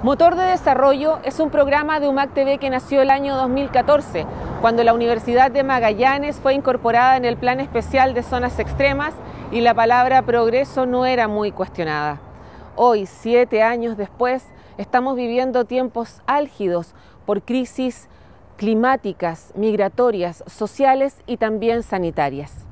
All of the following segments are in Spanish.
Motor de Desarrollo es un programa de UMAC TV que nació el año 2014, cuando la Universidad de Magallanes fue incorporada en el Plan Especial de Zonas Extremas y la palabra progreso no era muy cuestionada. Hoy, siete años después, estamos viviendo tiempos álgidos por crisis climáticas, migratorias, sociales y también sanitarias.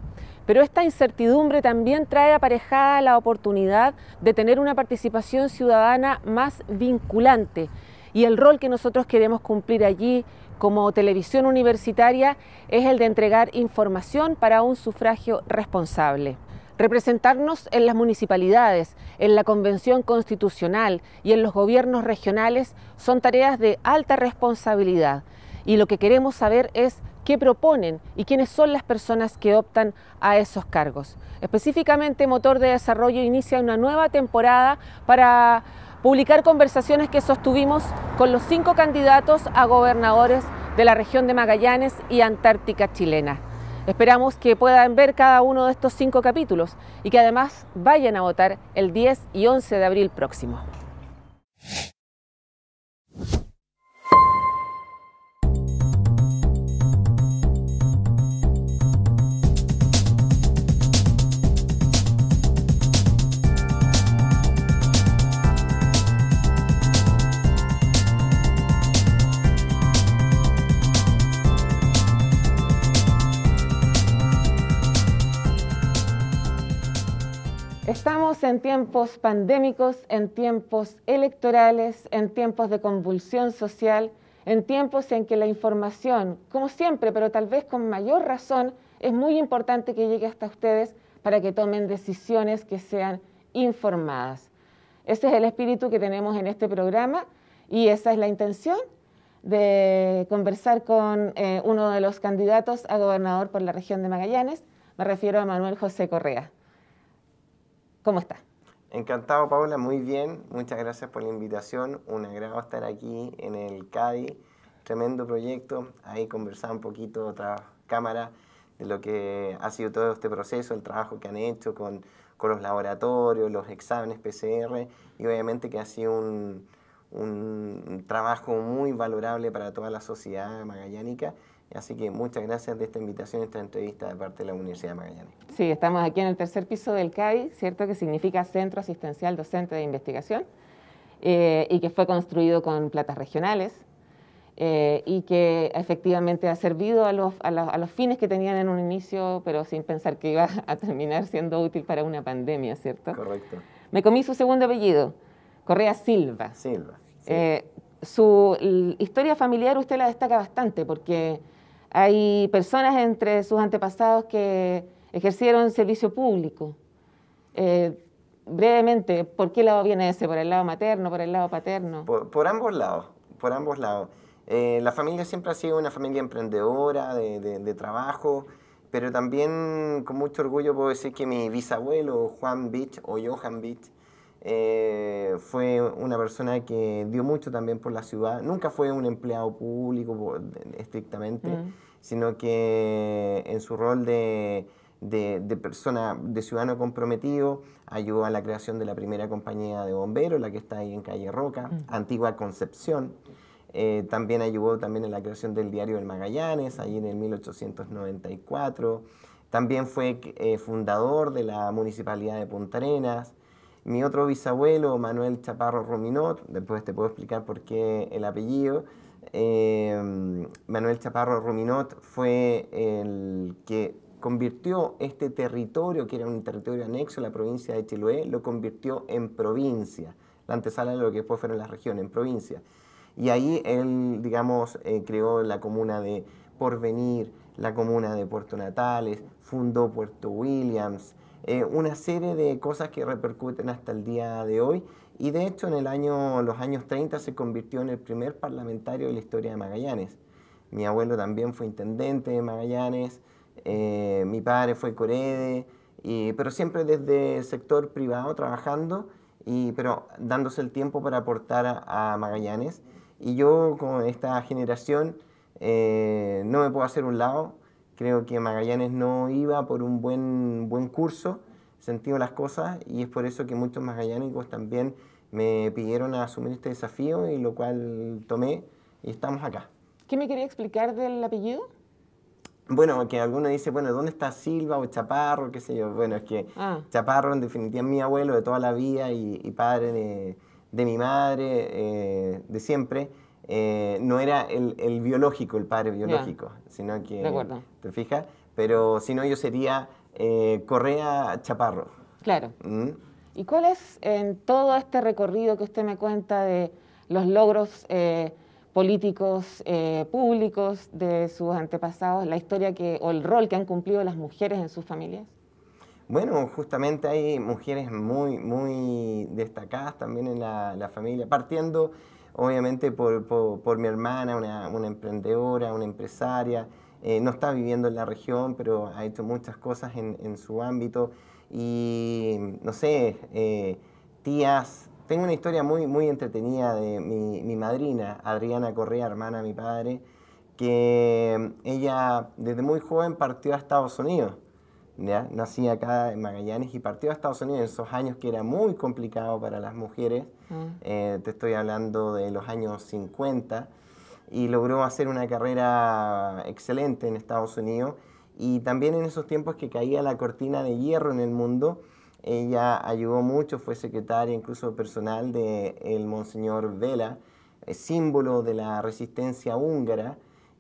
Pero esta incertidumbre también trae aparejada la oportunidad de tener una participación ciudadana más vinculante. Y el rol que nosotros queremos cumplir allí como televisión universitaria es el de entregar información para un sufragio responsable. Representarnos en las municipalidades, en la Convención Constitucional y en los gobiernos regionales son tareas de alta responsabilidad y lo que queremos saber es qué proponen y quiénes son las personas que optan a esos cargos. Específicamente, Motor de Desarrollo inicia una nueva temporada para publicar conversaciones que sostuvimos con los cinco candidatos a gobernadores de la región de Magallanes y Antártica chilena. Esperamos que puedan ver cada uno de estos cinco capítulos y que además vayan a votar el 10 y 11 de abril próximo. en tiempos pandémicos, en tiempos electorales, en tiempos de convulsión social, en tiempos en que la información, como siempre, pero tal vez con mayor razón, es muy importante que llegue hasta ustedes para que tomen decisiones que sean informadas. Ese es el espíritu que tenemos en este programa y esa es la intención de conversar con eh, uno de los candidatos a gobernador por la región de Magallanes. Me refiero a Manuel José Correa. ¿Cómo está? Encantado, Paula, muy bien. Muchas gracias por la invitación. Un agrado estar aquí en el CADI. Tremendo proyecto. Ahí conversar un poquito otra cámara de lo que ha sido todo este proceso, el trabajo que han hecho con, con los laboratorios, los exámenes PCR y obviamente que ha sido un, un trabajo muy valorable para toda la sociedad magallánica Así que muchas gracias de esta invitación, esta entrevista de parte de la Universidad de Magallanes. Sí, estamos aquí en el tercer piso del CAI, ¿cierto? Que significa Centro Asistencial Docente de Investigación eh, y que fue construido con platas regionales eh, y que efectivamente ha servido a los, a, los, fines que tenían en un inicio, pero sin pensar que iba a terminar siendo útil para una pandemia, ¿cierto? Correcto. Me comí su segundo apellido, Correa Silva. Silva. Eh, su historia familiar usted la destaca bastante porque hay personas entre sus antepasados que ejercieron servicio público. Eh, brevemente, ¿por qué lado viene ese? ¿Por el lado materno, por el lado paterno? Por, ambos lados, por ambos lados. Eh, la familia siempre ha sido una familia emprendedora, de, trabajo, pero también con mucho orgullo puedo decir que mi bisabuelo Juan Beach o Johan Beach eh, fue una persona que dio mucho también por la ciudad. Nunca fue un empleado público estrictamente, mm. sino que en su rol de, persona, de ciudadano comprometido, ayudó a la creación de la primera compañía de bomberos, la que está ahí en Calle Roca, mm. antigua Concepción. Eh, también ayudó también en la creación del diario El Magallanes, ahí en el 1894. También fue eh, fundador de la Municipalidad de puntarenas Arenas. Mi otro bisabuelo, Manuel Chaparro Ruminot, después te puedo explicar por qué el apellido, eh, Manuel Chaparro Ruminot fue el que convirtió este territorio, que era un territorio anexo a la provincia de Chiloé, lo convirtió en provincia, la antesala de lo que después fueron las regiones, en provincia. Y ahí él, digamos, eh, creó la comuna de Porvenir, la comuna de Puerto Natales, fundó Puerto Williams, eh, una serie de cosas que repercuten hasta el día de hoy. Y de hecho, en el año, los años 30 se convirtió en el primer parlamentario de la historia de Magallanes. Mi abuelo también fue intendente de Magallanes, eh, mi padre fue Corede, pero siempre desde el sector privado trabajando, y, pero dándose el tiempo para aportar a, Magallanes. Y yo con esta generación eh, no me puedo hacer un lado, Creo que Magallanes no iba por un buen, buen curso, sentido las cosas, y es por eso que muchos magallánicos también me pidieron a asumir este desafío, y lo cual tomé, y estamos acá. ¿Qué me quería explicar del apellido? Bueno, que alguno dice, bueno, ¿dónde está Silva o Chaparro? ¿Qué sé yo? Bueno, es que ah. Chaparro en definitiva es mi abuelo de toda la vida y, padre de, de mi madre eh, de siempre. Eh, no era el, biológico, el padre biológico, sino que, de ¿te fijas? Pero si no, yo sería eh, Correa Chaparro. Claro. ¿Mm? ¿Y cuál es en todo este recorrido que usted me cuenta de los logros eh, políticos públicos de sus antepasados, la historia que, o el rol que han cumplido las mujeres en sus familias? Bueno, justamente hay mujeres muy, muy destacadas también en la familia, partiendo obviamente por, mi hermana, una, emprendedora, una empresaria. Eh, no está viviendo en la región, pero ha hecho muchas cosas en, su ámbito. Y no sé, eh, tías. Tengo una historia muy, muy entretenida de mi, mi madrina, Adriana Correa, hermana de mi padre, que mm, ella desde muy joven partió a Estados Unidos Nací acá en Magallanes y partió a Estados Unidos en esos años que era muy complicado para las mujeres. Mm. Eh, te estoy hablando de los años 50 y logró hacer una carrera excelente en Estados Unidos. Y también en esos tiempos que caía la cortina de hierro en el mundo, ella ayudó mucho, fue secretaria incluso personal del el Monseñor Vela, eh, símbolo de la resistencia húngara.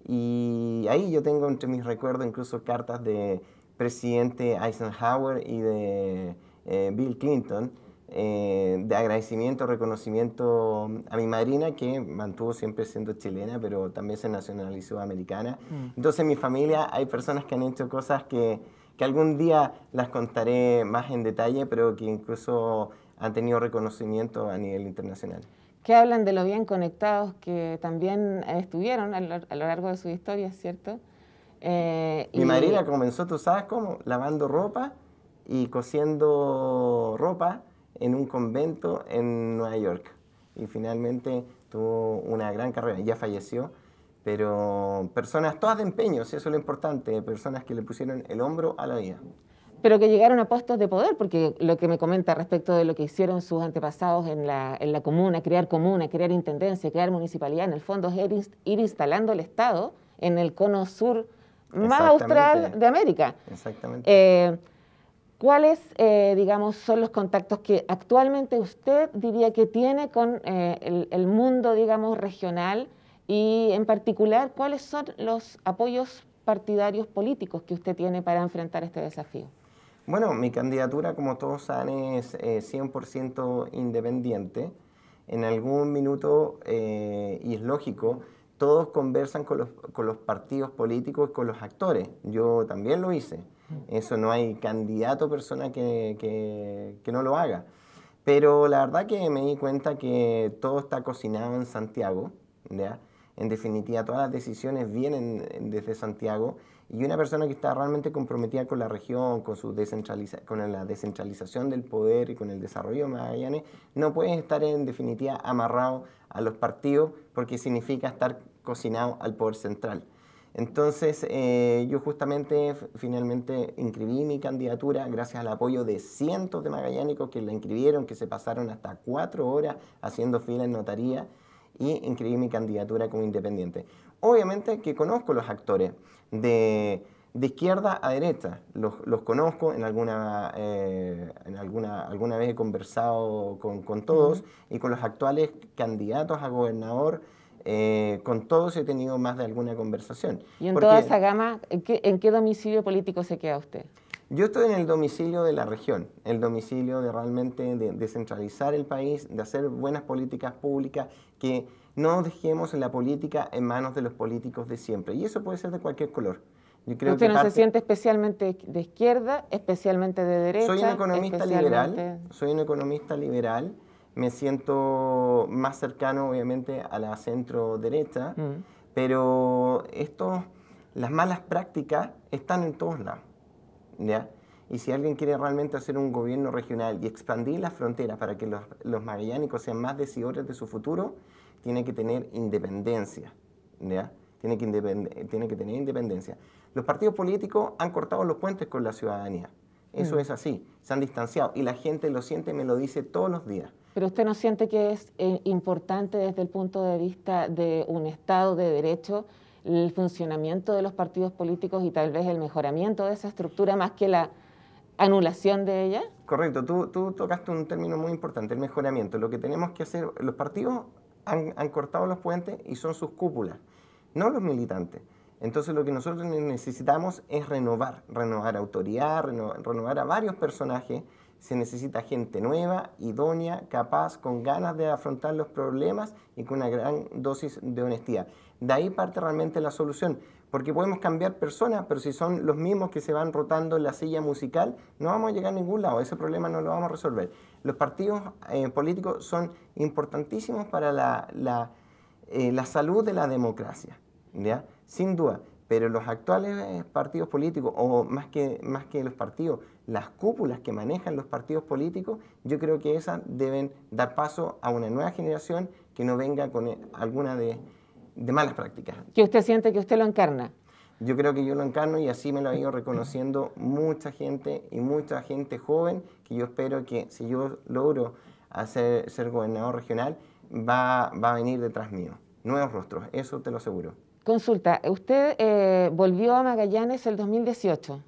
Y ahí yo tengo entre mis recuerdos incluso cartas de presidente Eisenhower y de eh, Bill Clinton, eh, de agradecimiento, reconocimiento a mi madrina, que mantuvo siempre siendo chilena, pero también se nacionalizó americana. Mm. Entonces en mi familia hay personas que han hecho cosas que, que algún día las contaré más en detalle, pero que incluso han tenido reconocimiento a nivel internacional que hablan de lo bien conectados que también estuvieron a lo largo de su historia, ¿cierto? Eh, Mi y... madrina comenzó, tú sabes cómo, lavando ropa y cosiendo ropa en un convento en Nueva York. Y finalmente tuvo una gran carrera, ya falleció, pero personas todas de empeño, si eso es lo importante, personas que le pusieron el hombro a la vida. Pero que llegaron a puestos de poder, porque lo que me comenta respecto de lo que hicieron sus antepasados en la, en la comuna, crear comuna, crear intendencia, crear municipalidad, en el fondo es ir instalando el Estado en el cono sur más austral de América. Exactamente. Eh, ¿Cuáles, eh, digamos, son los contactos que actualmente usted diría que tiene con eh, el, el, mundo, digamos, regional? Y en particular, ¿cuáles son los apoyos partidarios políticos que usted tiene para enfrentar este desafío? Bueno, mi candidatura, como todos saben, es 100% independiente. En algún minuto, y es lógico, todos conversan con los, partidos políticos, con los actores. Yo también lo hice. Eso no hay candidato o persona que, no lo haga. Pero la verdad que me di cuenta que todo está cocinado en Santiago, ¿ya? En definitiva, todas las decisiones vienen desde Santiago y una persona que está realmente comprometida con la región, con, su con la descentralización del poder y con el desarrollo de Magallanes, no puede estar en definitiva amarrado a los partidos porque significa estar cocinado al poder central. Entonces, eh, yo justamente finalmente inscribí mi candidatura gracias al apoyo de cientos de magallánicos que la inscribieron, que se pasaron hasta cuatro horas haciendo fila en notaría y inscribí mi candidatura como independiente. Obviamente que conozco los actores de, de izquierda a derecha, los, los conozco, en alguna, eh, en alguna, alguna vez he conversado con, con todos y con los actuales candidatos a gobernador. Eh, con todos he tenido más de alguna conversación. ¿Y en toda esa gama, en qué domicilio político se queda usted? Yo estoy en el domicilio de la región, el domicilio de realmente descentralizar el país, de hacer buenas políticas públicas, que no dejemos la política en manos de los políticos de siempre. Y eso puede ser de cualquier color. Yo creo Usted que no se siente especialmente de izquierda, especialmente de derecha. Soy un economista liberal, soy un economista liberal, me siento más cercano obviamente a la centro derecha, mm. pero esto, las malas prácticas están en todos lados. Y si alguien quiere realmente hacer un gobierno regional y expandir las fronteras para que los, los magallánicos sean más decidores de su futuro, tiene que tener independencia, Tiene que, tiene que tener independencia. Los partidos políticos han cortado los puentes con la ciudadanía. Eso mm. es así, se han distanciado y la gente lo siente, me lo dice todos los días. Pero usted no siente que es eh, importante desde el punto de vista de un Estado de Derecho el funcionamiento de los partidos políticos y tal vez el mejoramiento de esa estructura más que la anulación de ella? Correcto, tú, tú tocaste un término muy importante, el mejoramiento. Lo que tenemos que hacer, los partidos han, cortado los puentes y son sus cúpulas, no los militantes. Entonces lo que nosotros necesitamos es renovar, renovar autoridad, renovar, renovar a varios personajes. Se necesita gente nueva, idónea, capaz, con ganas de afrontar los problemas y con una gran dosis de honestidad. De ahí parte realmente la solución, porque podemos cambiar personas, pero si son los mismos que se van rotando en la silla musical, no vamos a llegar a ningún lado, ese problema no lo vamos a resolver. Los partidos eh, políticos son importantísimos para eh, la, salud de la democracia, ¿ya? sin duda, pero los actuales eh, partidos políticos, o más que, más que los partidos, las cúpulas que manejan los partidos políticos, yo creo que esas deben dar paso a una nueva generación que no venga con alguna de de malas prácticas. Que usted siente que usted lo encarna. Yo creo que yo lo encarno y así me lo ha ido reconociendo mucha gente y mucha gente joven que yo espero que si yo logro hacer, ser gobernador regional, va, a venir detrás mío. Nuevos rostros, eso te lo aseguro. Consulta, usted eh, volvió a Magallanes el 2018.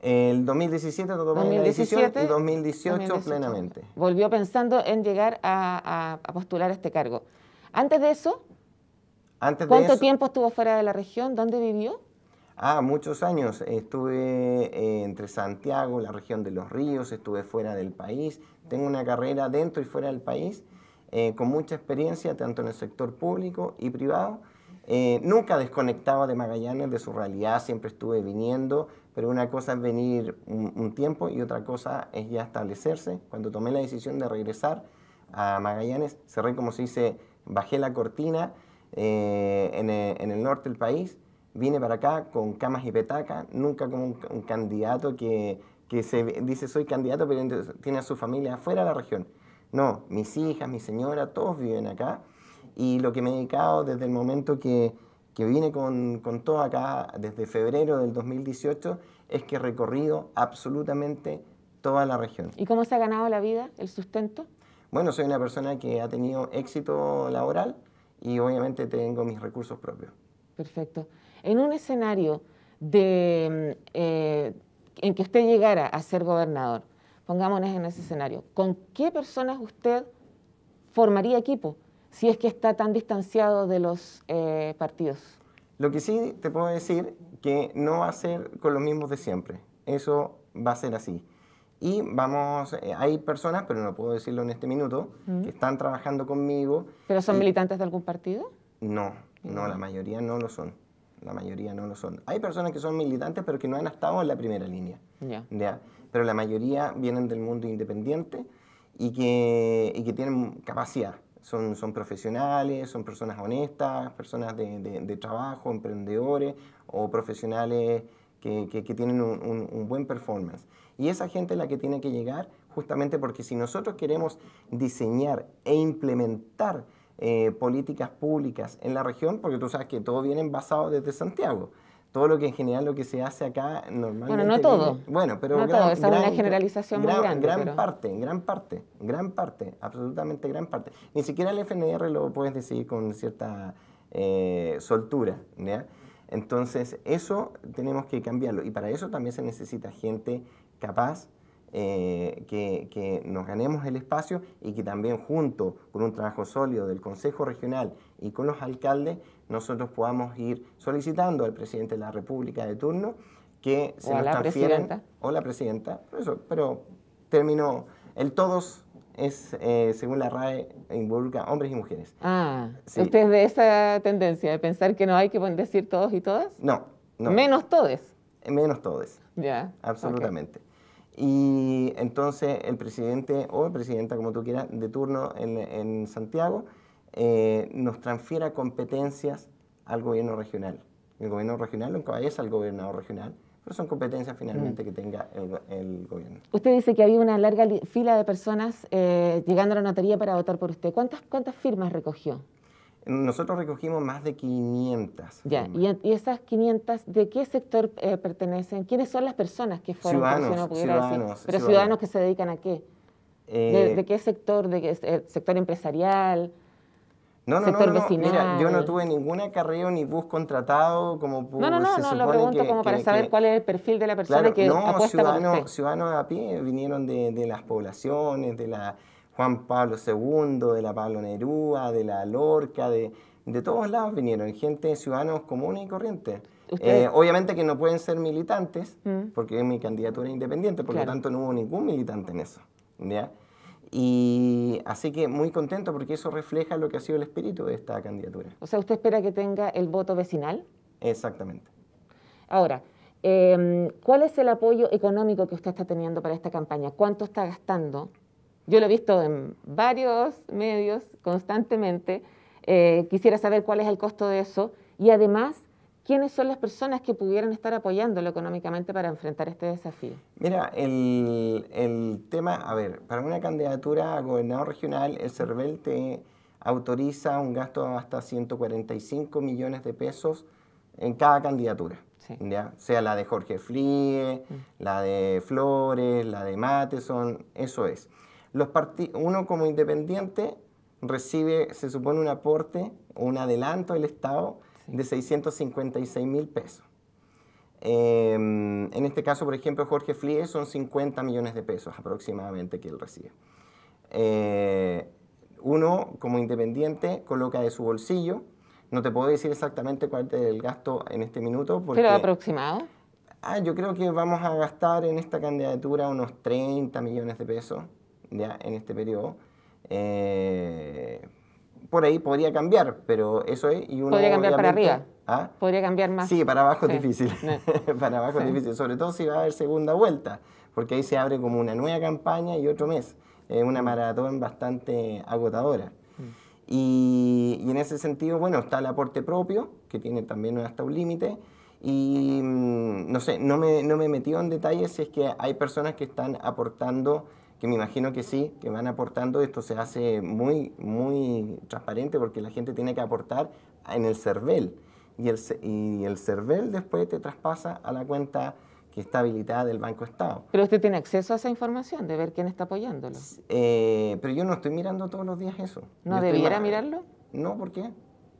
El 2017, 2017 y 2018, plenamente. Volvió pensando en llegar a, a postular este cargo. Antes de eso, ¿Cuánto tiempo estuvo fuera de la región? ¿Dónde vivió? Ah, muchos años. Estuve eh, entre Santiago, la región de los ríos, estuve fuera del país. Tengo una carrera dentro y fuera del país, eh, con mucha experiencia, tanto en el sector público y privado. Eh, nunca desconectaba de Magallanes, de su realidad, siempre estuve viniendo, pero una cosa es venir un, tiempo y otra cosa es ya establecerse. Cuando tomé la decisión de regresar a Magallanes, cerré como se dice, bajé la cortina eh, en, el, norte del país, vine para acá con camas y petaca nunca como un, candidato que, que, se dice soy candidato pero tiene a su familia afuera de la región. No, mis hijas, mi señora, todos viven acá y lo que me he dedicado desde el momento que, que vine con, con todo acá, desde febrero del 2018, es que he recorrido absolutamente toda la región. ¿Y cómo se ha ganado la vida, el sustento? Bueno, soy una persona que ha tenido éxito laboral, y obviamente tengo mis recursos propios. Perfecto. En un escenario mm, eh, en que usted llegara a ser gobernador, pongámonos en ese escenario, ¿con qué personas usted formaría equipo si es que está tan distanciado de los eh, partidos? Lo que sí te puedo decir que no va a ser con los mismos de siempre. Eso va a ser así. Y vamos, eh, hay personas, pero no puedo decirlo en este minuto, mm. que están trabajando conmigo. ¿Pero son eh, militantes de algún partido? No, mm. no, la mayoría no lo son. La mayoría no lo son. Hay personas que son militantes, pero que no han estado en la primera línea. ¿ya? Pero la mayoría vienen del mundo independiente y que, y que tienen capacidad. Son, son, profesionales, son personas honestas, personas de, de, de trabajo, emprendedores o profesionales que, tienen un, buen performance. Y esa gente es la que tiene que llegar justamente porque si nosotros queremos diseñar e implementar eh, políticas públicas en la región, porque tú sabes que todo viene basado desde Santiago. Todo lo que en general lo que se hace acá normalmente... Bueno, no todo. bueno, pero... No todo, es una generalización gran, muy grande. Gran parte, parte, gran parte, gran parte, absolutamente gran parte. Ni siquiera el FNR lo puedes decir con cierta eh, soltura, ¿ya? Entonces, eso tenemos que cambiarlo. Y para eso también se necesita gente capaz, eh, que, nos ganemos el espacio y que también junto con un trabajo sólido del Consejo Regional y con los alcaldes, nosotros podamos ir solicitando al presidente de la República de turno que se o nos transfieran... Presidenta. O la presidenta. eso, pero terminó el todos es, eh, según la RAE, involucra hombres y mujeres. Ah, ¿usted es de esa tendencia de pensar que no hay que decir todos y todas? No, no. Menos todes. Eh, menos todes. Ya. Absolutamente. Y entonces el presidente o presidenta, como tú quieras, de turno en, Santiago, eh, nos transfiera competencias al gobierno regional. El gobierno regional lo es al gobernador regional pero son competencias finalmente mm. que tenga el, gobierno. Usted dice que había una larga fila de personas eh, llegando a la notaría para votar por usted. ¿Cuántas, cuántas firmas recogió? Nosotros recogimos más de 500. Ya, y, esas 500, ¿de qué sector eh, pertenecen? ¿Quiénes son las personas que fueron? Ciudadanos, no Pero ciudadanos. que se dedican a qué? ¿De, eh, qué sector? ¿De sector empresarial? No, no, no, Mira, yo no tuve ninguna carrera ni bus contratado como No, no, no, no lo pregunto como para saber cuál es el perfil de la persona claro, que no, apuesta ciudadano, ciudadanos a pie vinieron de, las poblaciones, de la Juan Pablo II, de la Pablo Nerúa, de la Lorca, de, de todos lados vinieron, gente, ciudadanos comunes y corrientes. Eh, obviamente que no pueden ser militantes, mm. porque porque mi candidatura independiente, por lo tanto no hubo ningún militante en eso. ¿ya? Y así que muy contento porque eso refleja lo que ha sido el espíritu de esta candidatura. O sea, ¿usted espera que tenga el voto vecinal? Exactamente. Ahora, em, ¿cuál es el apoyo económico que usted está teniendo para esta campaña? ¿Cuánto está gastando? Yo lo he visto en varios medios constantemente. Eh, quisiera saber cuál es el costo de eso. Y además, quiénes son las personas que pudieran estar apoyándolo económicamente para enfrentar este desafío. Mira, el, tema, a ver, para una candidatura a gobernador regional, el CERVEL te autoriza un gasto de hasta 145 millones de pesos en cada candidatura. ¿ya? Sea la de Jorge Flie, mm. la de Flores, la de Mateson, eso es. Los uno como independiente recibe, se supone, un aporte, un adelanto del Estado de 656 mil pesos. Em, en este caso, por ejemplo, Jorge Flie son 50 millones de pesos aproximadamente que él recibe. Eh, uno, como independiente, coloca de su bolsillo. No te puedo decir exactamente cuál es el gasto en este minuto. Porque, ¿Pero aproximado? Ah, yo creo que vamos a gastar en esta candidatura unos 30 millones de pesos en este periodo. Eh, por ahí podría cambiar, pero eso es. Y uno podría cambiar para arriba. ¿Ah? Podría cambiar más. Sí, para abajo es difícil. para abajo es difícil, sobre todo si va a haber segunda vuelta, porque ahí se abre como una nueva campaña y otro mes. Es una mm. maratón bastante agotadora. Mm. Y, en ese sentido, bueno, está el aporte propio, que tiene también hasta un límite. Y mm, no sé, no me, no me he en detalles si es que hay personas que están aportando que me imagino que sí, que van aportando. Esto se hace muy, muy transparente porque la gente tiene que aportar en el CERVEL. Y el, y el CERVEL después te traspasa a la cuenta que está habilitada del Banco Estado. Pero usted tiene acceso a esa información de ver quién está apoyándolo. Eh, pero yo no estoy mirando todos los días eso. ¿No debiera mirarlo? No, ¿por qué?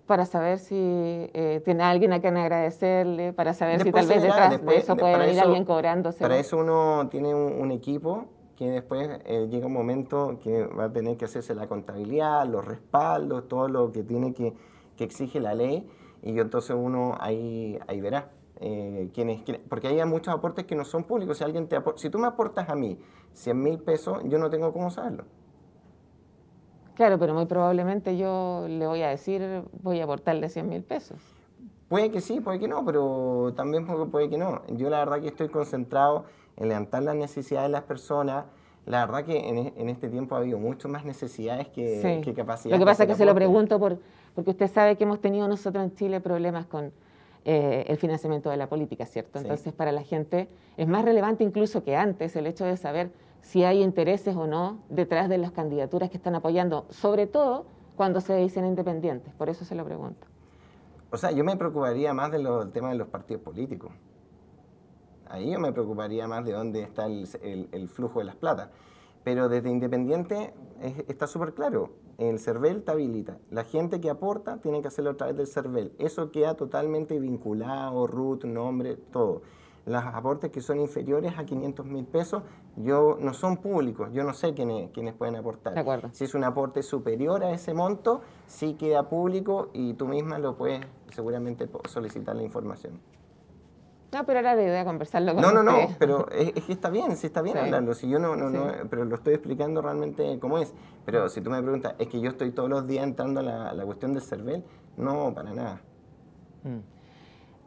Para saber si eh, tiene alguien a quien agradecerle, para saber si tal vez detrás de eso puede venir alguien cobrándose. Para eso uno tiene un equipo que después eh, llega un momento que va a tener que hacerse la contabilidad, los respaldos, todo lo que tiene que, que exige la ley, y entonces uno ahí, ahí verá. Eh, ¿quién porque hay muchos aportes que no son públicos. Si, alguien te si tú me aportas a mí 100 mil pesos, yo no tengo cómo saberlo. Claro, pero muy probablemente yo le voy a decir, voy a aportarle 100 mil pesos. Puede que sí, puede que no, pero también puede que no. Yo la verdad que estoy concentrado en levantar las necesidades de las personas. La verdad que e, en, este tiempo ha habido mucho más necesidades que, capacidades. Lo que pasa es que, se lo pregunto por, porque usted sabe que hemos tenido nosotros en Chile problemas con eh, el financiamiento de la política, ¿cierto? Entonces para la gente es más relevante incluso que antes el hecho de saber si hay intereses o no detrás de las candidaturas que están apoyando, sobre todo cuando se dicen independientes. Por eso se lo pregunto. O sea, yo me preocuparía más del tema de los partidos políticos. Ahí yo me preocuparía más de dónde está el, flujo de las platas. Pero desde Independiente está súper claro. El CERVEL te habilita. La gente que aporta tiene que hacerlo a través del CERVEL. Eso queda totalmente vinculado, root, nombre, todo. Los aportes que son inferiores a 500 mil pesos yo, no son públicos. Yo no sé quiénes, pueden aportar. Si es un aporte superior a ese monto, sí queda público y tú misma lo puedes seguramente solicitar la información. No, pero ahora la idea conversarlo con No, no, no, pero es, que está bien, sí está bien hablando. Si yo no, no, no, pero lo estoy explicando realmente cómo es. Pero si tú me preguntas, ¿es que yo estoy todos los días entrando a la, cuestión del CERVEL? No, para nada. Mm.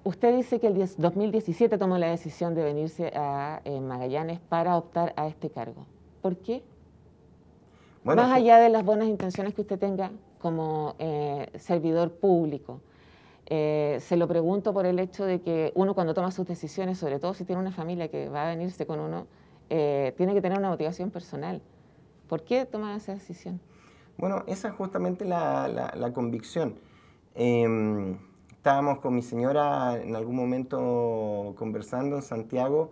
Usted dice que el 2017 tomó la decisión de venirse a eh, Magallanes para optar a este cargo. ¿Por qué? Más allá de las buenas intenciones que usted tenga como eh, servidor público, eh, se lo pregunto por el hecho de que uno cuando toma sus decisiones, sobre todo si tiene una familia que va a venirse con uno, eh, tiene que tener una motivación personal. ¿Por qué toma esa decisión? Bueno, esa es justamente la, convicción. Em, estábamos con mi señora en algún momento conversando en Santiago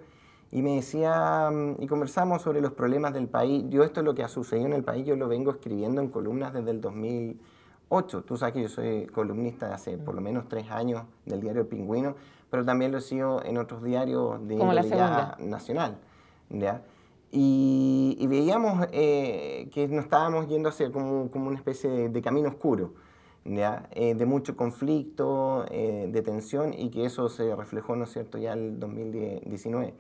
y me decía, mm, y conversamos sobre los problemas del país. Yo esto es lo que ha sucedido en el país, yo lo vengo escribiendo en columnas desde el 2000. Ocho. Tú sabes que yo soy columnista de hace mm. por lo menos tres años del diario El Pingüino, pero también lo he sido en otros diarios de la ciudad nacional. Y, veíamos eh, que nos estábamos yendo hacia como, como una especie de, camino oscuro, eh, de mucho conflicto, eh, de tensión, y que eso se reflejó, ¿no es cierto?, ya el 2019.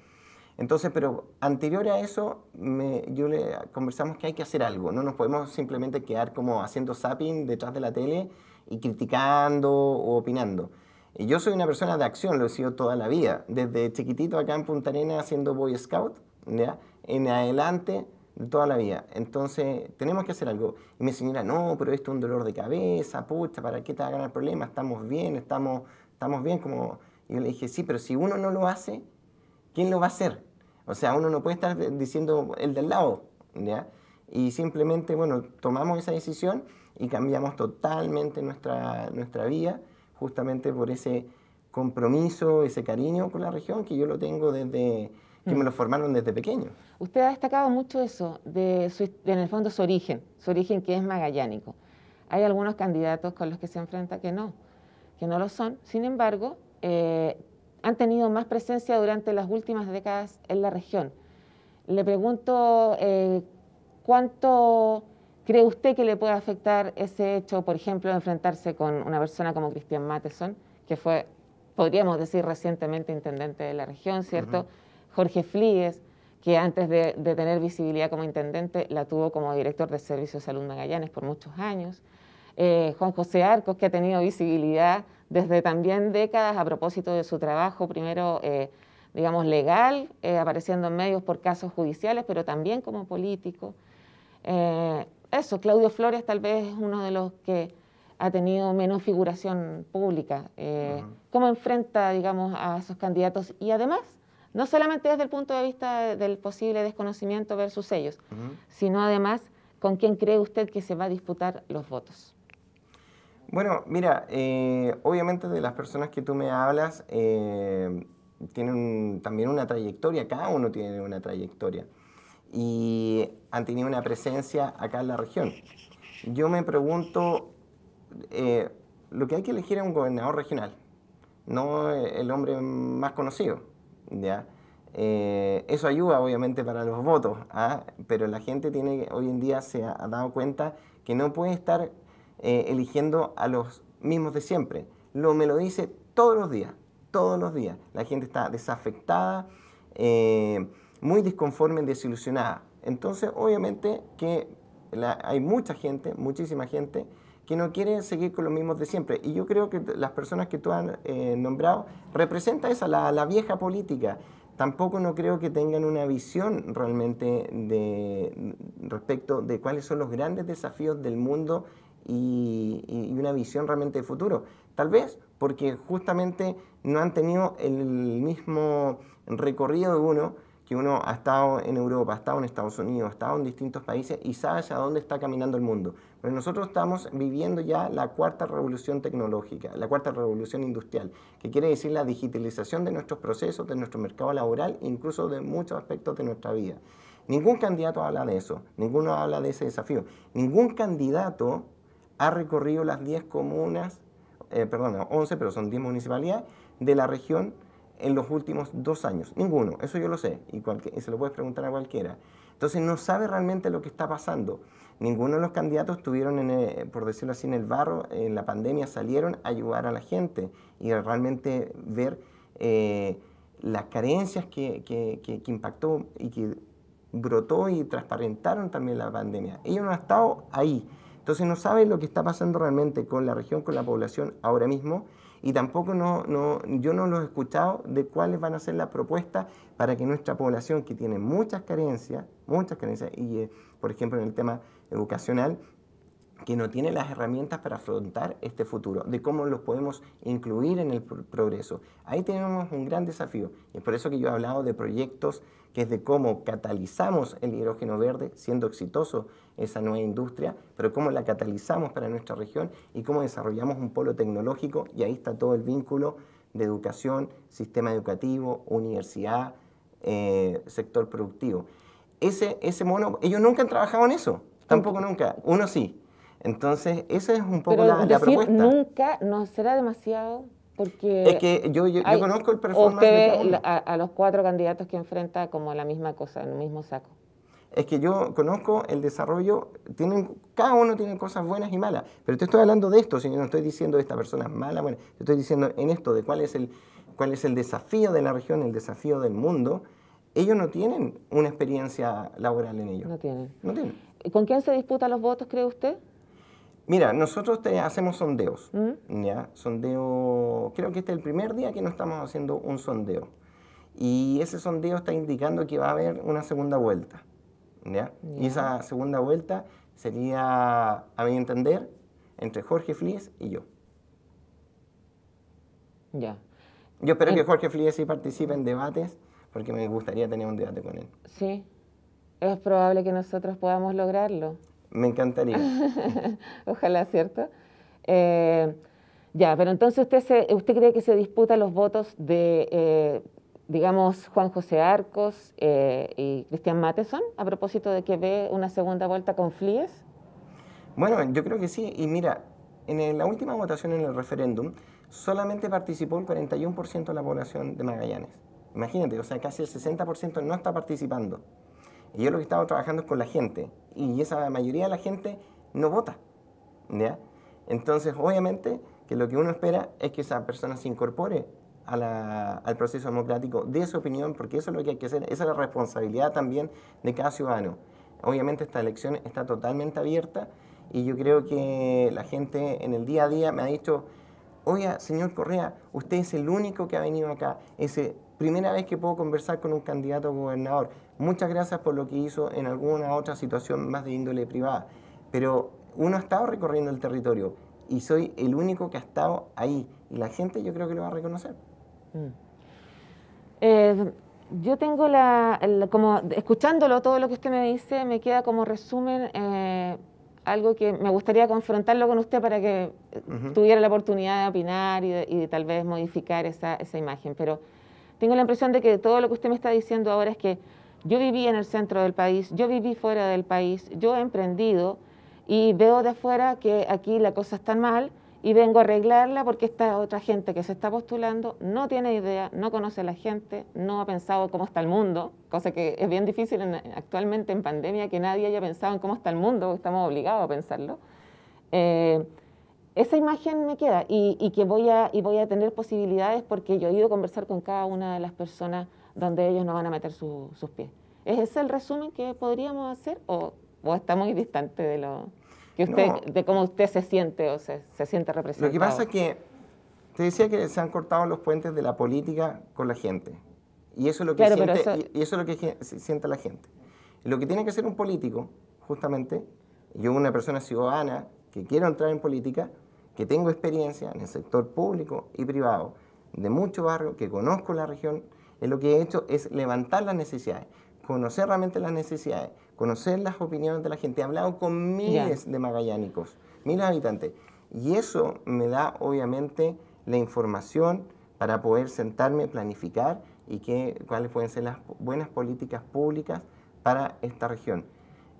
Entonces, pero anterior a eso, yo le conversamos que hay que hacer algo, no nos podemos simplemente quedar como haciendo zapping detrás de la tele y criticando o opinando. yo soy una persona de acción, lo he sido toda la vida, desde chiquitito acá en Punta Arenas haciendo Boy Scout, ¿ya? en adelante toda la vida. Entonces, tenemos que hacer algo. Y mi señora, no, pero esto es un dolor de cabeza, pucha, ¿para qué te va a ganar el problema? Estamos bien, estamos, estamos bien. Como... Y yo le dije, sí, pero si uno no lo hace, ¿quién lo va a hacer? O sea, uno no puede estar diciendo el del lado, Y simplemente, bueno, tomamos esa decisión y cambiamos totalmente nuestra, nuestra vida, justamente por ese compromiso, ese cariño con la región que yo lo tengo desde, que me lo mm. formaron desde pequeño. Usted ha destacado mucho eso, de, en el fondo su origen, su origen que es magallánico. Hay algunos candidatos con los que se enfrenta que no, que no lo son. Sin embargo, eh, han tenido más presencia durante las últimas décadas en la región. Le pregunto, eh, ¿cuánto cree usted que le puede afectar ese hecho, por ejemplo, de enfrentarse con una persona como Cristian Mateson, que fue, podríamos decir, recientemente intendente de la región, ¿cierto? Jorge Flíes que antes de, tener visibilidad como intendente, la tuvo como director de Servicios de Salud Magallanes por muchos años. Eh, Juan José Arcos, que ha tenido visibilidad desde también décadas a propósito de su trabajo, primero, eh, digamos, legal, eh, apareciendo en medios por casos judiciales, pero también como político. Eh, eso, Claudio Flores tal vez es uno de los que ha tenido menos figuración pública. ¿Cómo enfrenta, digamos, a esos candidatos? Y además, no solamente desde el punto de vista del posible desconocimiento versus ellos, sino además con quién cree usted que se va a disputar los votos. Bueno, mira, eh, obviamente de las personas que tú me hablas, eh, tienen también una trayectoria, cada uno tiene una trayectoria y han tenido una presencia acá en la región. Yo me pregunto, eh, lo que hay que elegir es un gobernador regional, no el hombre más conocido, ¿ya? eso ayuda obviamente para los votos, ¿ah? pero la gente tiene, hoy en día se ha dado cuenta que no puede estar eh, eligiendo a los mismos de siempre. Lo me lo dice todos los días, todos los días. La gente está desafectada, eh, muy disconforme, desilusionada. Entonces, obviamente que hay mucha gente, muchísima gente, que no quiere seguir con los mismos de siempre. Y yo creo que las personas que tú has eh, nombrado representa esa, la, la, vieja política. Tampoco no creo que tengan una visión realmente de, respecto de cuáles son los grandes desafíos del mundo y, una visión realmente de futuro. Tal vez porque justamente no han tenido el mismo recorrido de uno que uno ha estado en Europa, ha estado en Estados Unidos, ha estado en distintos países y sabe hacia dónde está caminando el mundo. Pero nosotros estamos viviendo ya la cuarta revolución tecnológica, la cuarta revolución industrial, que quiere decir la digitalización de nuestros procesos, de nuestro mercado laboral incluso de muchos aspectos de nuestra vida. Ningún candidato habla de eso, ninguno habla de ese desafío. Ningún candidato ha recorrido las 10 comunas, eh, perdón, 11, pero son 10 municipalidades de la región en los últimos dos años. Ninguno, eso yo lo sé, y, se lo puedes preguntar a cualquiera. Entonces no sabe realmente lo que está pasando. Ninguno de los candidatos tuvieron, eh, por decirlo así, en el barro, en la pandemia salieron a ayudar a la gente y realmente ver eh, las carencias que, que, que, que, impactó y que brotó y transparentaron también la pandemia. Ellos no han estado ahí. Entonces no sabe lo que está pasando realmente con la región, con la población ahora mismo y tampoco no, yo no los he escuchado de cuáles van a ser las propuestas para que nuestra población que tiene muchas carencias, muchas carencias, y eh, por ejemplo en el tema educacional, que no tiene las herramientas para afrontar este futuro, de cómo los podemos incluir en el progreso. Ahí tenemos un gran desafío y es por eso que yo he hablado de proyectos que es de cómo catalizamos el hidrógeno verde, siendo exitoso esa nueva industria, pero cómo la catalizamos para nuestra región y cómo desarrollamos un polo tecnológico y ahí está todo el vínculo de educación, sistema educativo, universidad, eh, sector productivo. Ese, ese mono, ellos nunca han trabajado en eso, tampoco nunca, uno sí, entonces, esa es un poco Pero la, nunca no será demasiado porque es que yo, conozco el performance de A, los cuatro candidatos que enfrenta como la misma cosa, el mismo saco. Es que yo conozco el desarrollo, tienen, cada uno tiene cosas buenas y malas, pero te estoy hablando de esto, si no estoy diciendo esta persona es mala, bueno, te estoy diciendo en esto, de cuál es, el, cuál es el desafío de la región, el desafío del mundo, ellos no tienen una experiencia laboral en ello. No tienen. No tienen. ¿Con quién se disputan los votos, cree usted? Mira, nosotros te hacemos sondeos, ¿Mm? Sondeo, creo que este es el primer día que no estamos haciendo un sondeo. Y ese sondeo está indicando que va a haber una segunda vuelta, Y esa segunda vuelta sería, a mi entender, entre Jorge Flies y yo. Ya. Yo espero que Jorge Flies sí participe en debates, porque me gustaría tener un debate con él. Sí, es probable que nosotros podamos lograrlo. Me encantaría. Ojalá, ¿cierto? Eh, ya, pero entonces usted, usted cree que se disputan los votos de, eh, digamos, Juan José Arcos eh, y Cristian Mateson, a propósito de que ve una segunda vuelta con Flies. Bueno, yo creo que sí. Y mira, en la última votación en el referéndum solamente participó el 41% de la población de Magallanes. Imagínate, o sea, casi el 60% no está participando. Y yo lo que estaba trabajando es con la gente. Y esa mayoría de la gente no vota. Entonces, obviamente, que lo que uno espera es que esa persona se incorpore al proceso democrático de su opinión, porque eso es lo que hay que hacer, esa es la responsabilidad también de cada ciudadano. Obviamente esta elección está totalmente abierta y yo creo que la gente en el día a día me ha dicho, ...oye señor Correa, usted es el único que ha venido acá, es la primera vez que puedo conversar con un candidato a gobernador, Muchas gracias por lo que hizo en alguna otra situación más de índole privada. Pero uno ha estado recorriendo el territorio y soy el único que ha estado ahí. Y la gente yo creo que lo va a reconocer. Mm. Eh, yo tengo la, como escuchándolo todo lo que usted me dice, me queda como resumen eh, algo que me gustaría confrontarlo con usted para que eh, tuviera la oportunidad de opinar y, tal vez modificar esa, esa imagen. Pero tengo la impresión de que todo lo que usted me está diciendo ahora es que yo viví en el centro del país, yo viví fuera del país, yo he emprendido y veo de afuera que aquí la cosa está mal y vengo a arreglarla porque esta otra gente que se está postulando no tiene idea, no conoce a la gente, no ha pensado cómo está el mundo, cosa que es bien difícil actualmente en pandemia que nadie haya pensado en cómo está el mundo, estamos obligados a pensarlo. Eh, esa imagen me queda y, que voy a, y voy a tener posibilidades porque yo he ido a conversar con cada una de las personas donde ellos no van a meter sus pies. ¿Es ese el resumen que podríamos hacer o, está muy distante de lo que usted, de cómo usted se siente o se, siente representado? Lo que pasa es que te decía que se han cortado los puentes de la política con la gente. Y eso es lo que, siente, Y eso lo que la gente. Lo que tiene que hacer un político, justamente, yo una persona ciudadana que quiero entrar en política, que tengo experiencia en el sector público y privado, de mucho barrio, que conozco la región, lo que he hecho es levantar las necesidades, conocer realmente las necesidades, conocer las opiniones de la gente. He hablado con miles de magallánicos, miles de habitantes. Y eso me da, obviamente, la información para poder sentarme, planificar y qué, cuáles pueden ser las buenas políticas públicas para esta región.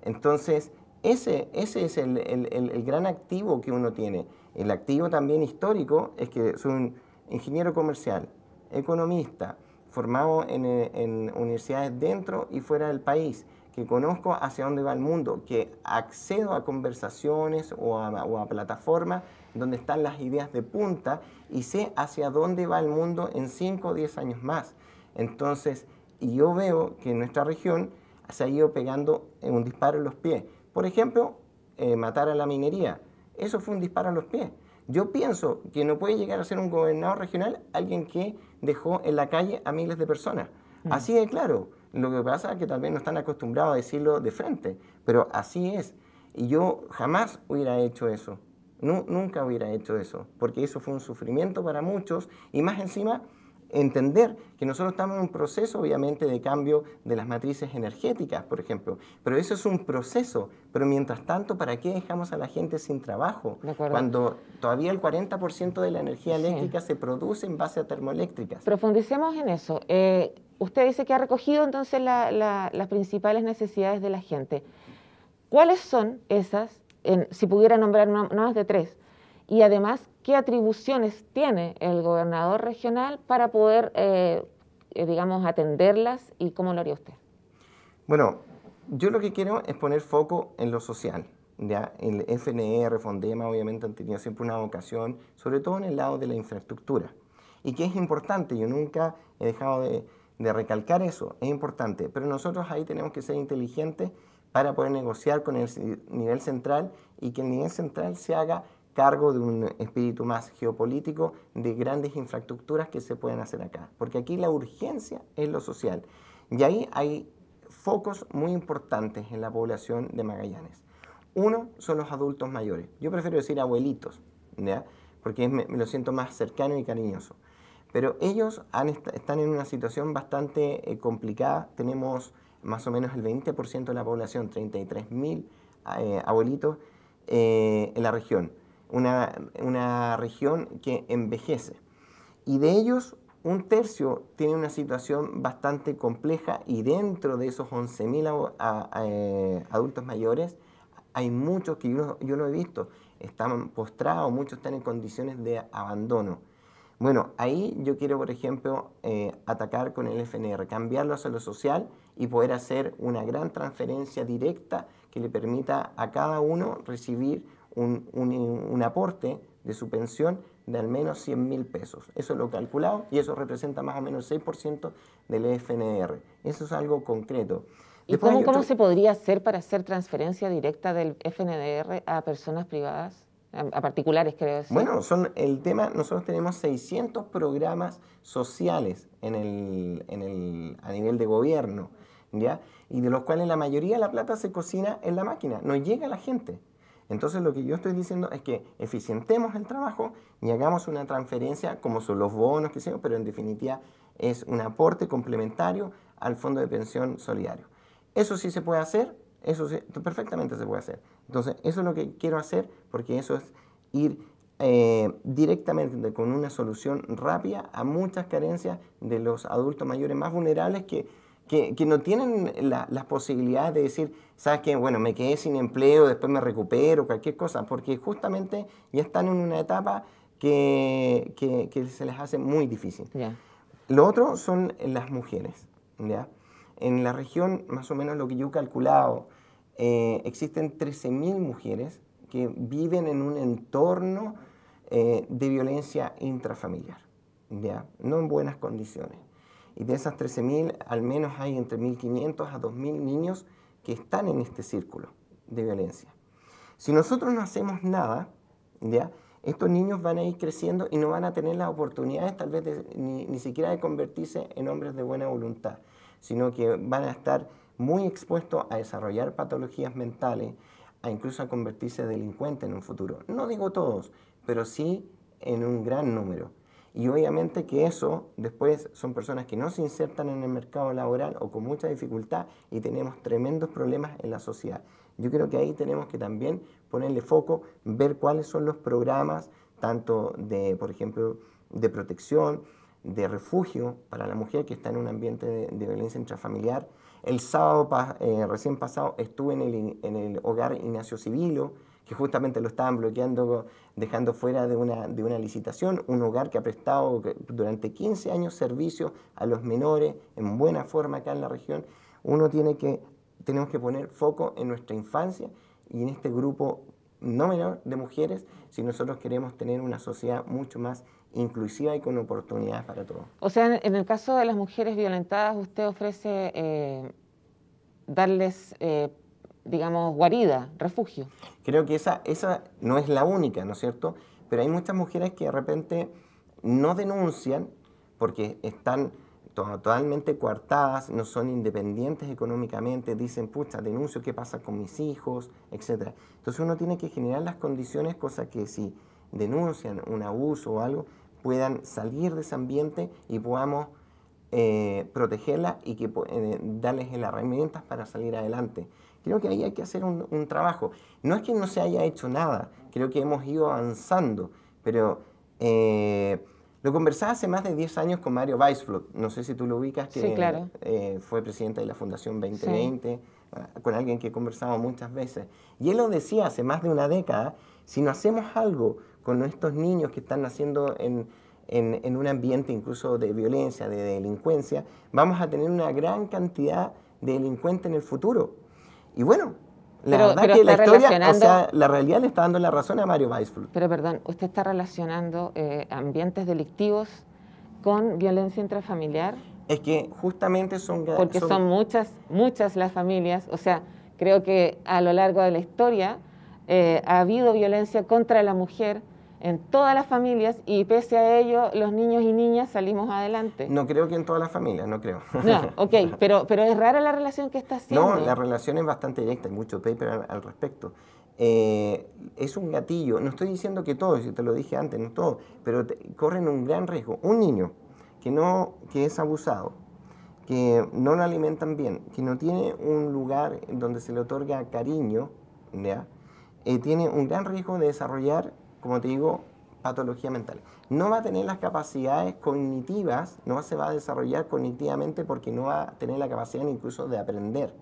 Entonces, ese, ese es el, el, gran activo que uno tiene. El activo también histórico es que soy un ingeniero comercial, economista, formado eh, en, universidades dentro y fuera del país, que conozco hacia dónde va el mundo, que accedo a conversaciones o a, plataformas donde están las ideas de punta y sé hacia dónde va el mundo en 5 o 10 años más. Entonces, yo veo que en nuestra región se ha ido pegando en un disparo en los pies. Por ejemplo, eh, matar a la minería. Eso fue un disparo en los pies. Yo pienso que no puede llegar a ser un gobernador regional alguien que dejó en la calle a miles de personas. Mm. Así es claro. Lo que pasa es que también vez no están acostumbrados a decirlo de frente, pero así es. Y yo jamás hubiera hecho eso. nunca hubiera hecho eso, porque eso fue un sufrimiento para muchos y más encima entender que nosotros estamos en un proceso, obviamente, de cambio de las matrices energéticas, por ejemplo. Pero eso es un proceso. Pero mientras tanto, ¿para qué dejamos a la gente sin trabajo? Cuando todavía el 40% de la energía eléctrica se produce en base a termoeléctricas. Profundicemos en eso. Eh, usted dice que ha recogido entonces las principales necesidades de la gente. ¿Cuáles son esas, si pudiera nombrar más de tres? Y además, qué atribuciones tiene el gobernador regional para poder, eh, eh, digamos, atenderlas y cómo lo haría usted. Bueno, yo lo que quiero es poner foco en lo social. ¿ya? El FNR, Fondema, obviamente han tenido siempre una vocación, sobre todo en el lado de la infraestructura. Y que es importante, yo nunca he dejado de recalcar eso, es importante, pero nosotros ahí tenemos que ser inteligentes para poder negociar con el nivel central y que el nivel central se haga cargo de un espíritu más geopolítico de grandes infraestructuras que se pueden hacer acá. Porque aquí la urgencia es lo social. Y ahí hay focos muy importantes en la población de Magallanes. Uno son los adultos mayores. Yo prefiero decir abuelitos, porque me, lo siento más cercano y cariñoso. Pero ellos están en una situación bastante eh, complicada. Tenemos más o menos el 20% de la población, 33.000 eh, abuelitos eh, en la región una, región que envejece. Y de ellos, un tercio tiene una situación bastante compleja y dentro de esos 11.000 eh, adultos mayores, hay muchos que yo, no he visto, están postrados, muchos están en condiciones de abandono. Bueno, ahí yo quiero, por ejemplo, eh, atacar con el FNR, cambiarlo a lo social y poder hacer una gran transferencia directa que le permita a cada uno recibir un, aporte de su pensión de al menos 100 mil pesos. Eso lo lo calculado y eso representa más o menos 6% del e FNR. Eso es algo concreto. ¿Y cómo, se podría hacer para hacer transferencia directa del e FNDR a personas privadas? a particulares, creo. Bueno, son el tema, nosotros tenemos 600 programas sociales en el, a nivel de gobierno. Y de los cuales la mayoría de la plata se cocina en la máquina, no llega a la gente. Entonces lo que yo estoy diciendo es que eficientemos el trabajo y hagamos una transferencia como son los bonos que hicimos, pero en definitiva es un aporte complementario al fondo de pensión solidario. Eso sí se puede hacer, eso sí, perfectamente se puede hacer. Entonces eso es lo que quiero hacer porque eso es ir eh, directamente con una solución rápida a muchas carencias de los adultos mayores más vulnerables que que, no tienen las posibilidades de decir, ¿sabes qué? Bueno, me quedé sin empleo, después me recupero, cualquier cosa, porque justamente ya están en una etapa que, que, se les hace muy difícil. Lo otro son las mujeres. ¿ya? En la región, más o menos lo que yo he calculado, eh, existen 13.000 mujeres que viven en un entorno eh, de violencia intrafamiliar, ¿ya? no en buenas condiciones. Y de esas 13.000, al menos hay entre 1.500 a 2.000 niños que están en este círculo de violencia. Si nosotros no hacemos nada, ¿ya? estos niños van a ir creciendo y no van a tener las oportunidades tal vez ni, siquiera de convertirse en hombres de buena voluntad, sino que van a estar muy expuestos a desarrollar patologías mentales, a incluso a convertirse en delincuentes en un futuro. No digo todos, pero sí en un gran número. Y obviamente que eso después son personas que no se insertan en el mercado laboral o con mucha dificultad y tenemos tremendos problemas en la sociedad. Yo creo que ahí tenemos que también ponerle foco, ver cuáles son los programas, tanto de, por ejemplo, de protección, de refugio para la mujer que está en un ambiente de, violencia intrafamiliar. El sábado eh, recién pasado estuve en el, en el hogar Ignacio Civilo, que justamente lo estaban bloqueando, dejando fuera de una, de una licitación, un hogar que ha prestado durante 15 años servicio a los menores en buena forma acá en la región. Uno tiene que, tenemos que poner foco en nuestra infancia y en este grupo no menor de mujeres si nosotros queremos tener una sociedad mucho más inclusiva y con oportunidades para todos. O sea, en el caso de las mujeres violentadas, usted ofrece eh, darles eh, digamos, guarida, refugio. Creo que esa, esa no es la única, ¿no es cierto? Pero hay muchas mujeres que de repente no denuncian porque están totalmente coartadas, no son independientes económicamente, dicen, pucha, denuncio, ¿qué pasa con mis hijos? etcétera. Entonces uno tiene que generar las condiciones, cosa que si denuncian un abuso o algo, puedan salir de ese ambiente y podamos eh, protegerlas y que, eh, darles las herramientas para salir adelante. Creo que ahí hay que hacer un, trabajo. No es que no se haya hecho nada, creo que hemos ido avanzando, pero eh, lo conversaba hace más de 10 años con Mario Weisflot, no sé si tú lo ubicas, que sí, eh, fue presidente de la Fundación 2020, ah, con alguien que he conversado muchas veces. Y él lo decía hace más de una década, si no hacemos algo con estos niños que están naciendo en, en, un ambiente incluso de violencia, de delincuencia, vamos a tener una gran cantidad de delincuentes en el futuro. Y bueno, la verdad que la historia, realidad le está dando la razón a Mario Weisfeld. Pero perdón, usted está relacionando eh, ambientes delictivos con violencia intrafamiliar. Es que justamente son... Porque son, muchas, muchas las familias, o sea, creo que a lo largo de la historia eh, ha habido violencia contra la mujer, en todas las familias y pese a ello los niños y niñas salimos adelante. No creo que en todas las familias, no creo. No, ok, pero, pero es rara la relación que está haciendo. No, la relación es bastante directa, hay mucho paper al, respecto. Eh, es un gatillo, no estoy diciendo que todo, si te lo dije antes, no todo pero corren un gran riesgo. Un niño que, no, que es abusado, que no lo alimentan bien, que no tiene un lugar donde se le otorga cariño, eh, tiene un gran riesgo de desarrollar como te digo, patología mental. No va a tener las capacidades cognitivas, no se va a desarrollar cognitivamente porque no va a tener la capacidad incluso de aprender.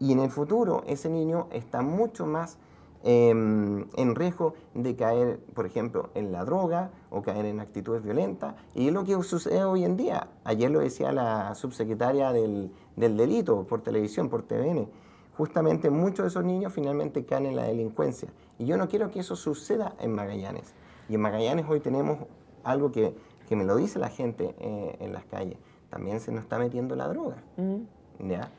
Y en el futuro ese niño está mucho más em, en riesgo de caer, por ejemplo, en la droga o caer en actitudes violentas. Y es lo que sucede hoy en día. Ayer lo decía la subsecretaria del, del delito por televisión, por TVN justamente muchos de esos niños finalmente caen en la delincuencia. Y yo no quiero que eso suceda en Magallanes. Y en Magallanes hoy tenemos algo que, me lo dice la gente eh, en las calles. También se nos está metiendo la droga. Mm.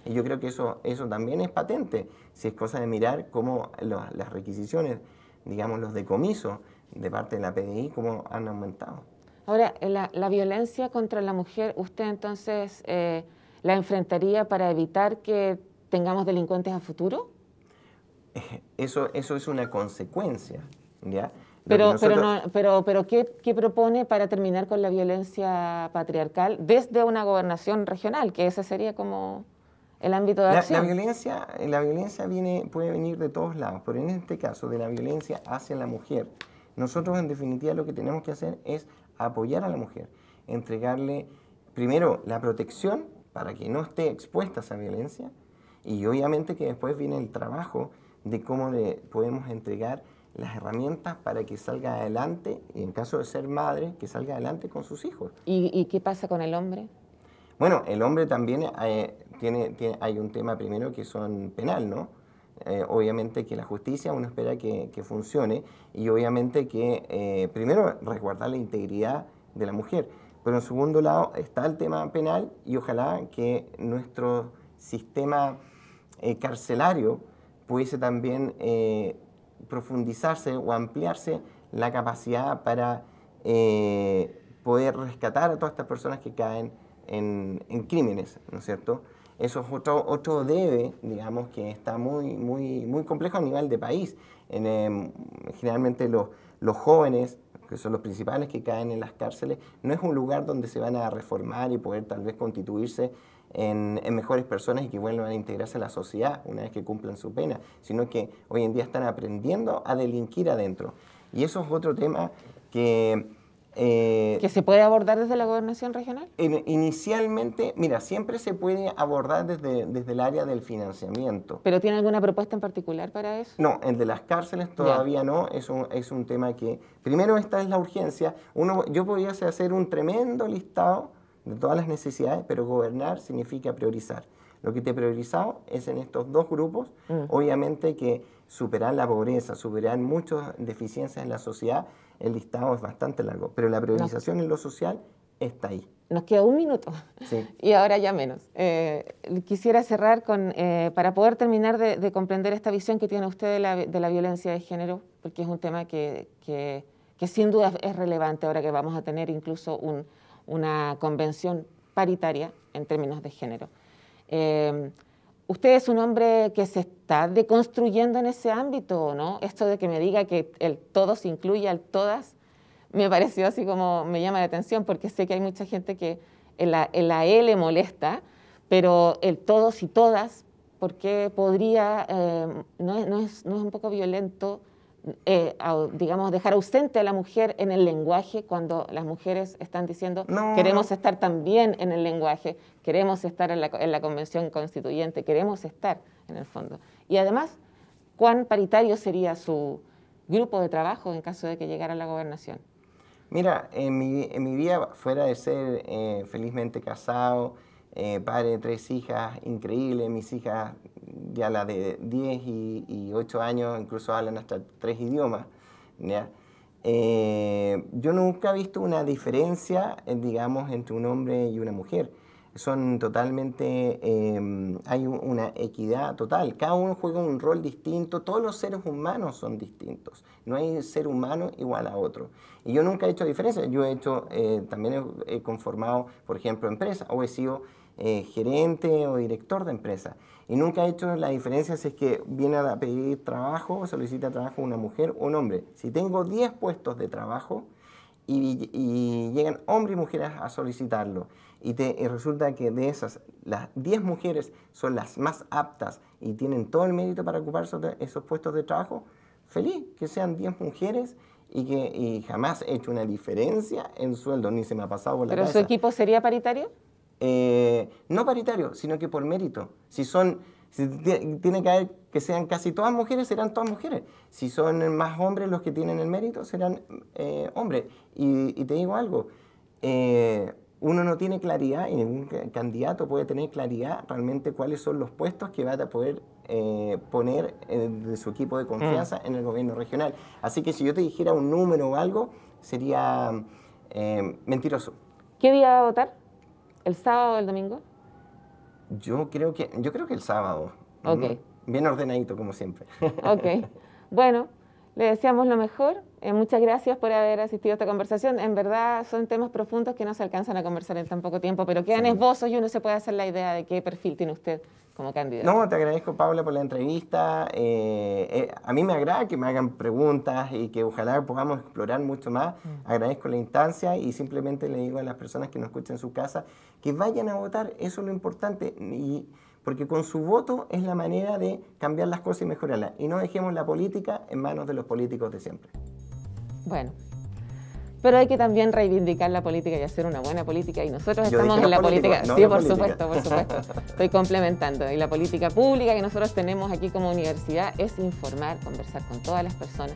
Y yo creo que eso, eso también es patente. Si es cosa de mirar cómo las requisiciones, digamos, los decomisos de parte de la PDI, cómo han aumentado. Ahora, eh, la, violencia contra la mujer, ¿usted entonces eh, la enfrentaría para evitar que tengamos delincuentes a futuro? Eh, eso, eso es una consecuencia, ¿ya? Pero, pero, pero, pero ¿qué, ¿qué, propone para terminar con la violencia patriarcal desde una gobernación regional? Que ese sería como el ámbito de acción. La violencia, la violencia viene, puede venir de todos lados, pero en este caso de la violencia hacia la mujer. Nosotros en definitiva lo que tenemos que hacer es apoyar a la mujer, entregarle primero la protección para que no esté expuesta a esa violencia, y obviamente que después viene el trabajo de cómo le podemos entregar las herramientas para que salga adelante, y en caso de ser madre, que salga adelante con sus hijos. ¿Y, qué pasa con el hombre? Bueno, el hombre también eh, tiene, hay un tema primero que son penal, ¿no? Eh, obviamente que la justicia uno espera que, funcione y obviamente que eh, primero resguardar la integridad de la mujer, pero en segundo lado está el tema penal y ojalá que nuestro sistema eh, carcelario pudiese también eh, profundizarse o ampliarse la capacidad para eh, poder rescatar a todas estas personas que caen en, crímenes, ¿no es cierto? Eso es otro, debe, digamos, que está muy, muy, muy complejo a nivel de país. En, generalmente los, los jóvenes que son los principales que caen en las cárceles, no es un lugar donde se van a reformar y poder tal vez constituirse en, mejores personas y que vuelvan a integrarse a la sociedad una vez que cumplan su pena, sino que hoy en día están aprendiendo a delinquir adentro. Y eso es otro tema que eh, ¿Que se puede abordar desde la gobernación regional? Inicialmente, mira, siempre se puede abordar desde, desde el área del financiamiento. ¿Pero tiene alguna propuesta en particular para eso? No, el de las cárceles todavía no, es un, es un tema que, primero esta es la urgencia, Uno, yo podría hacer un tremendo listado de todas las necesidades, pero gobernar significa priorizar. Lo que te he priorizado es en estos dos grupos, mm. obviamente que superar la pobreza, superar muchas deficiencias en la sociedad, el listado es bastante largo, pero la priorización en lo social está ahí. Nos queda un minuto y ahora ya menos. Eh, quisiera cerrar con, eh, para poder terminar de, comprender esta visión que tiene usted de la, violencia de género, porque es un tema que, sin duda es relevante ahora que vamos a tener incluso una convención paritaria en términos de género. Eh, usted es un hombre que se está deconstruyendo en ese ámbito, ¿no? Esto de que me diga que el todos incluye al todas, me pareció así como me llama la atención, porque sé que hay mucha gente que en la, L molesta, pero el todos y todas, ¿por qué podría, eh, no, es, no es un poco violento? eh, digamos, dejar ausente a la mujer en el lenguaje cuando las mujeres están diciendo queremos estar también en el lenguaje, queremos estar en la, convención constituyente, queremos estar en el fondo. Y además, ¿cuán paritario sería su grupo de trabajo en caso de que llegara a la gobernación? Mira, en mi, en mi vida, fuera de ser eh, felizmente casado, eh, padre tres hijas, increíble, mis hijas ya las de 10 y, y 8 años incluso hablan hasta tres idiomas. Eh, yo nunca he visto una diferencia, eh, digamos, entre un hombre y una mujer. Son totalmente, em, hay una equidad total. Cada uno juega un rol distinto. Todos los seres humanos son distintos. No hay ser humano igual a otro. Y yo nunca he hecho diferencia. Yo he hecho, también he conformado, por ejemplo, empresas o he sido eh, gerente o director de empresa. Y nunca ha hecho la diferencia si es que viene a pedir trabajo o solicita trabajo una mujer o un hombre. Si tengo 10 puestos de trabajo y, llegan hombres y mujeres a solicitarlo y, te, resulta que de esas, las 10 mujeres son las más aptas y tienen todo el mérito para ocupar esos, puestos de trabajo, feliz que sean 10 mujeres y que jamás he hecho una diferencia en sueldo, ni se me ha pasado por la ¿Pero su equipo sería paritario? Eh, no paritario, sino que por mérito. Si son, tiene que haber que sean casi todas mujeres, serán todas mujeres. Si son más hombres los que tienen el mérito, serán eh, hombres. Y, te digo algo, eh, uno no tiene claridad y ningún candidato puede tener claridad realmente cuáles son los puestos que va a poder poner de su equipo de confianza mm. en el gobierno regional. Así que si yo te dijera un número o algo, sería mentiroso. ¿Qué día va a votar? ¿El sábado o el domingo? Yo creo que, yo creo que el sábado. Okay. Mm, bien ordenadito, como siempre. Ok. Bueno, le deseamos lo mejor. Eh, muchas gracias por haber asistido a esta conversación. En verdad son temas profundos que no se alcanzan a conversar en tan poco tiempo, pero quedan esbozos y uno se puede hacer la idea de qué perfil tiene usted. No, te agradezco, Pablo, por la entrevista. Eh, eh, a mí me agrada que me hagan preguntas y que ojalá podamos explorar mucho más. Mm. Agradezco la instancia y simplemente le digo a las personas que nos escuchan en su casa que vayan a votar. Eso es lo importante. Y, porque con su voto es la manera de cambiar las cosas y mejorarlas. Y no dejemos la política en manos de los políticos de siempre. Bueno, pero hay que también reivindicar la política y hacer una buena política. Y nosotros estamos en la política. sí, por supuesto, por supuesto. Estoy complementando. Y la política pública que nosotros tenemos aquí como universidad es informar, conversar con todas las personas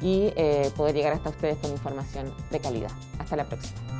y eh, poder llegar hasta ustedes con información de calidad. Hasta la próxima.